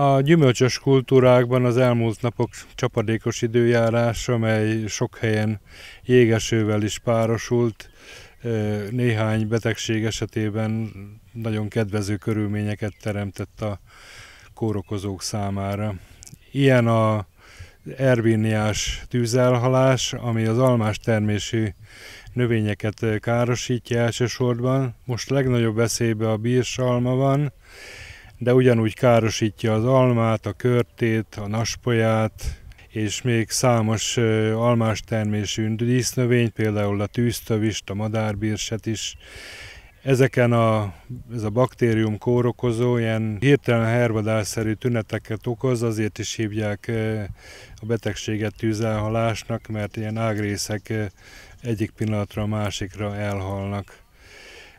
A gyümölcsös kultúrákban az elmúlt napok csapadékos időjárás, amely sok helyen jégesővel is párosult, néhány betegség esetében nagyon kedvező körülményeket teremtett a kórokozók számára. Ilyen a erbíniás tűzelhalás, ami az almás termésű növényeket károsítja elsősorban. Most legnagyobb veszélybe a bírsalma van, de ugyanúgy károsítja az almát, a körtét, a naspolyát, és még számos almás termésű dísznövény, például a tűztövist, a madárbírset is. Ezeken a, ez a baktérium kórokozó ilyen hirtelen hervadásszerű tüneteket okoz, azért is hívják a betegséget tűzelhalásnak, mert ilyen ágrészek egyik pillanatra a másikra elhalnak.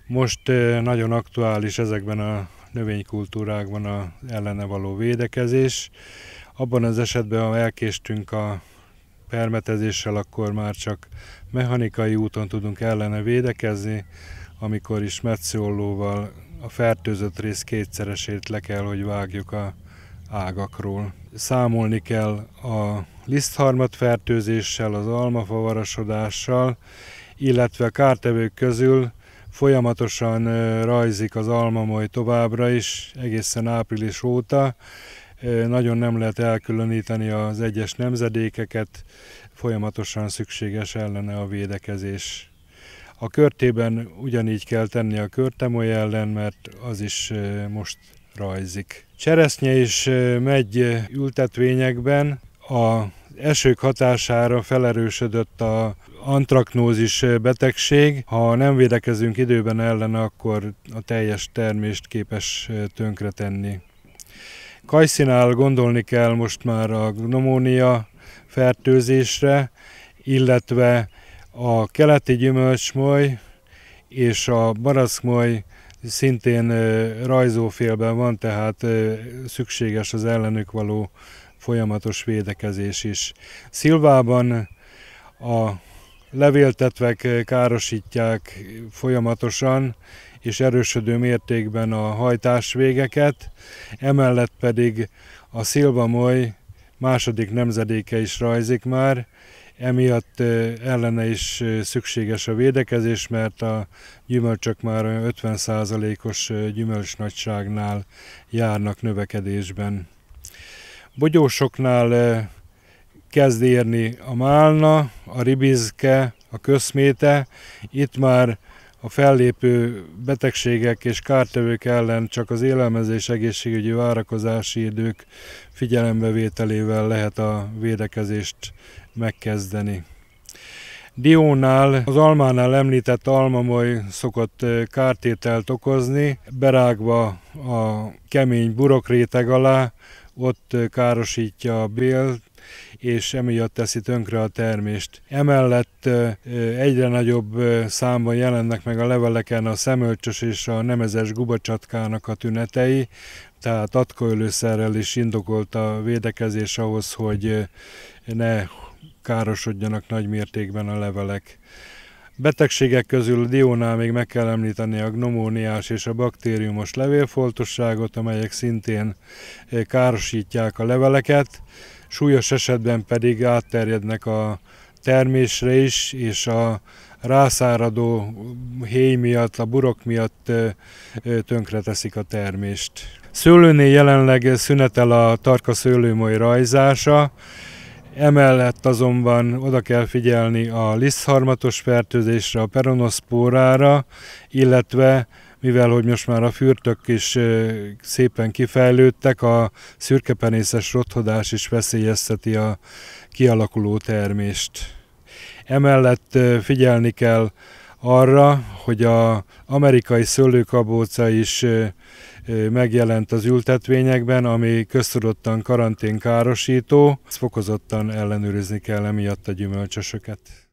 Most nagyon aktuális ezekben a növénykultúrákban az ellene való védekezés. Abban az esetben, ha elkéstünk a permetezéssel, akkor már csak mechanikai úton tudunk ellene védekezni, amikor is metszőollóval a fertőzött rész kétszeresét le kell, hogy vágjuk a ágakról. Számolni kell a lisztharmat fertőzéssel, az almafavarasodással, illetve a kártevők közül folyamatosan rajzik az almamoly továbbra is, egészen április óta. Nagyon nem lehet elkülöníteni az egyes nemzedékeket, folyamatosan szükséges ellene a védekezés. A körtében ugyanígy kell tenni a körtemoly ellen, mert az is most rajzik. Cseresznye is megy ültetvényekben, a esők hatására felerősödött a antraknózis betegség. Ha nem védekezünk időben ellen, akkor a teljes termést képes tönkretenni. Kajszinál gondolni kell most már a gnomónia fertőzésre, illetve a keleti gyümölcsmoly és a baraszkmoly szintén rajzófélben van, tehát szükséges az ellenük való folyamatos védekezés is. Szilvában a levéltetvek károsítják folyamatosan és erősödő mértékben a hajtásvégeket, emellett pedig a szilvamoly második nemzedéke is rajzik már, emiatt ellene is szükséges a védekezés, mert a gyümölcsök már 50%-os gyümölcs nagyságnál járnak növekedésben bogyósoknál eh, kezd érni a málna, a ribizke, a köszméte, itt már a fellépő betegségek és kártevők ellen csak az élelmezés egészségügyi várakozási idők figyelembevételével lehet a védekezést megkezdeni. Diónál, az almánál említett almamoly szokott eh, kártételt okozni, berágva a kemény burokréteg alá, ott károsítja a bélt, és emiatt teszi tönkre a termést. Emellett egyre nagyobb számban jelennek meg a leveleken a szemölcsös és a nemezes gubacsatkának a tünetei, tehát atkaölőszerrel is indokolt a védekezés ahhoz, hogy ne károsodjanak nagy mértékben a levelek. Betegségek közül diónál még meg kell említeni a gnomóniás és a baktériumos levélfoltosságot, amelyek szintén eh, károsítják a leveleket, súlyos esetben pedig átterjednek a termésre is, és a rászáradó héj miatt, a burok miatt eh, eh, tönkreteszik a termést. Szőlőnél jelenleg szünetel a tarka szőlőmai rajzása, Emellett azonban oda kell figyelni a liszharmatos fertőzésre, a peronoszpórára, illetve mivel hogy most már a fürtök is szépen kifejlődtek, a szürkepenészes rothodás is veszélyezteti a kialakuló termést. Emellett figyelni kell arra, hogy a amerikai szőlőkabóca is megjelent az ültetvényekben, ami köztudottan karanténkárosító, ezt fokozottan ellenőrizni kell emiatt a gyümölcsösöket.